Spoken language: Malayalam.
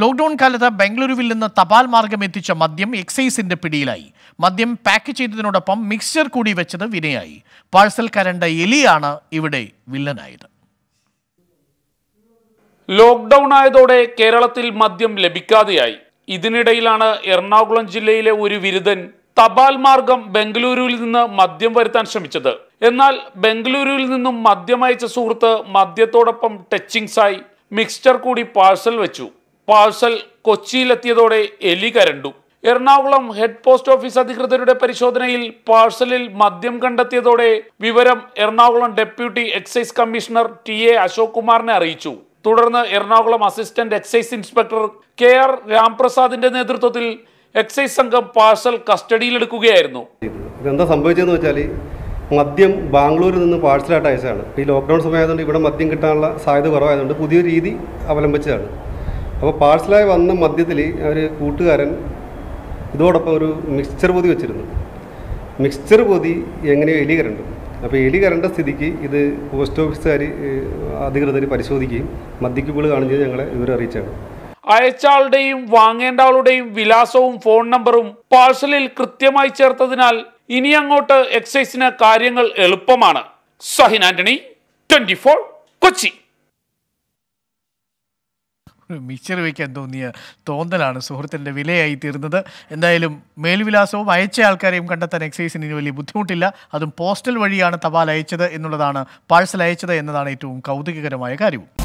ലോക്ക്ഡൌൺ കാലത്ത് ബംഗളൂരുവിൽ നിന്ന് തപാൽ മാർഗം എത്തിച്ച മദ്യം എക്സൈസിന്റെ പിടിയിലായി മദ്യം പാക്ക് ചെയ്തതിനോടൊപ്പം മിക്സ്ചർ കൂടി വെച്ചത് വിനയായി കരണ്ട എലിയാണ് ഇവിടെ വില്ലനായത് ലോക്ക്ഡൌൺ ആയതോടെ കേരളത്തിൽ മദ്യം ലഭിക്കാതെയായി ഇതിനിടയിലാണ് എറണാകുളം ജില്ലയിലെ ഒരു വിരുദ്ധൻ തപാൽ മാർഗം ബംഗളൂരുവിൽ നിന്ന് മദ്യം വരുത്താൻ ശ്രമിച്ചത് എന്നാൽ ബംഗളൂരുവിൽ നിന്നും മദ്യം അയച്ച സുഹൃത്ത് മദ്യത്തോടൊപ്പം ടച്ചിങ്സായി മിക്സ്ചർ കൂടി പാഴ്സൽ വെച്ചു പാഴ്സൽ കൊച്ചിയിലെത്തിയതോടെ എലി കരണ്ടു എറണാകുളം ഹെഡ് പോസ്റ്റ് ഓഫീസ് അധികൃതരുടെ പരിശോധനയിൽ പാഴ്സലിൽ മദ്യം കണ്ടെത്തിയതോടെ വിവരം Ernakulam deputy excise commissioner T A Ashok കുമാറിനെ അറിയിച്ചു തുടർന്ന് Ernakulam assistant excise inspector K R രാംപ്രസാദിന്റെ നേതൃത്വത്തിൽ എക്സൈസ് സംഘം പാഴ്സൽ കസ്റ്റഡിയിലെടുക്കുകയായിരുന്നു എന്താ സംഭവിച്ചതെന്ന് വെച്ചാൽ മദ്യം ബാംഗ്ലൂരിൽ നിന്ന് പാഴ്സലായിട്ട് അയച്ചതാണ് ഈ ലോക്ക്ഡൗൺ സമയമായതുകൊണ്ട് ഇവിടെ മദ്യം കിട്ടാനുള്ള സാധ്യത കുറവായതുകൊണ്ട് പുതിയ രീതി അവലംബിച്ചതാണ് അപ്പോൾ പാഴ്സലായി വന്ന മദ്യത്തിൽ ഒരു കൂട്ടുകാരൻ ഇതോടൊപ്പം ഒരു മിക്സ്ചർ പൊതി വെച്ചിരുന്നു മിക്സ്ചർ പൊതി എങ്ങനെയോ എലി കരണ്ടു അപ്പോൾ എലി കരണ്ട സ്ഥിതിക്ക് ഇത് പോസ്റ്റ് ഓഫീസുകാർ അധികൃതർ പരിശോധിക്കുകയും മദ്യക്കുപ്പുകൾ കാണിച്ച് ഞങ്ങളെ വിവരം അറിയിച്ചാണ് അയച്ചാളുടെയും വാങ്ങേണ്ട ആളുടെയും വിലാസവും ഫോൺ നമ്പറും പാഴ്സലിൽ കൃത്യമായി ചേർത്തതിനാൽ ഇനി അങ്ങോട്ട് എക്സൈസിന് കാര്യങ്ങൾ എളുപ്പമാണ് സഹിൻ ആന്റണി ട്വന്റി കൊച്ചി മിച്ചർ വയ്ക്കാൻ തോന്നിയ തോന്നലാണ് സുഹൃത്തിൻ്റെ വിലയായി തീർന്നത് എന്തായാലും മേൽവിലാസവും അയച്ച ആൾക്കാരെയും കണ്ടെത്താൻ എക്സൈസിന് ഇനി വലിയ ബുദ്ധിമുട്ടില്ല അതും പോസ്റ്റൽ വഴിയാണ് തപാൽ അയച്ചത് എന്നുള്ളതാണ് പാഴ്സൽ അയച്ചത് എന്നതാണ് ഏറ്റവും കൗതുകകരമായ കാര്യവും